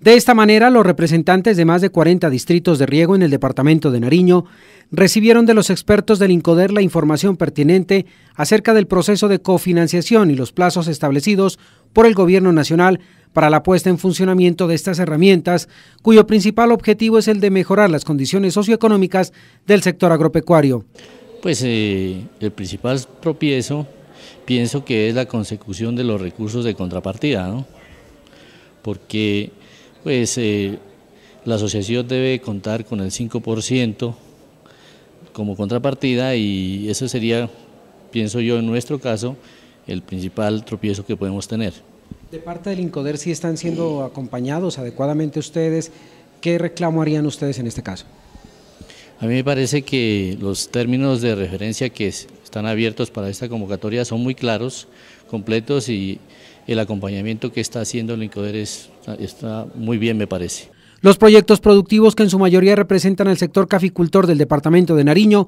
De esta manera, los representantes de más de 40 distritos de riego en el departamento de Nariño recibieron de los expertos del INCODER la información pertinente acerca del proceso de cofinanciación y los plazos establecidos por el Gobierno Nacional para la puesta en funcionamiento de estas herramientas, cuyo principal objetivo es el de mejorar las condiciones socioeconómicas del sector agropecuario. Pues eh, el principal propieso pienso que es la consecución de los recursos de contrapartida, ¿no? porque pues eh, la asociación debe contar con el 5% como contrapartida y eso sería, pienso yo en nuestro caso, el principal tropiezo que podemos tener. De parte del INCODER, si están siendo acompañados adecuadamente ustedes, ¿qué reclamo harían ustedes en este caso? A mí me parece que los términos de referencia que están abiertos para esta convocatoria son muy claros, completos y el acompañamiento que está haciendo el INCODER está muy bien, me parece. Los proyectos productivos que en su mayoría representan al sector caficultor del departamento de Nariño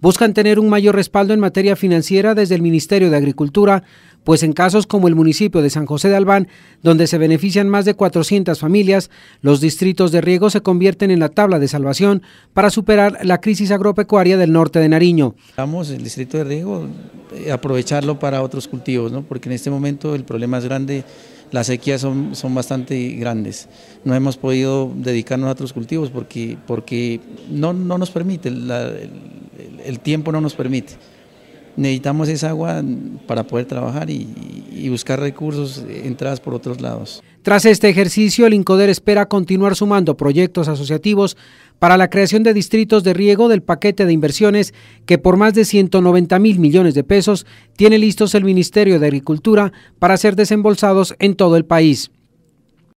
buscan tener un mayor respaldo en materia financiera desde el Ministerio de Agricultura, pues en casos como el municipio de San José de Albán, donde se benefician más de 400 familias, los distritos de riego se convierten en la tabla de salvación para superar la crisis agropecuaria del norte de Nariño. Vamos, el distrito de riego, eh, aprovecharlo para otros cultivos, porque en este momento el problema es grande, las sequías son, son bastante grandes. No hemos podido dedicarnos a otros cultivos porque, porque no, no nos permite la, el tiempo no nos permite. Necesitamos esa agua para poder trabajar y, buscar recursos, entradas por otros lados. Tras este ejercicio, el INCODER espera continuar sumando proyectos asociativos para la creación de distritos de riego del paquete de inversiones que por más de 190 mil millones de pesos tiene listos el Ministerio de Agricultura para ser desembolsados en todo el país.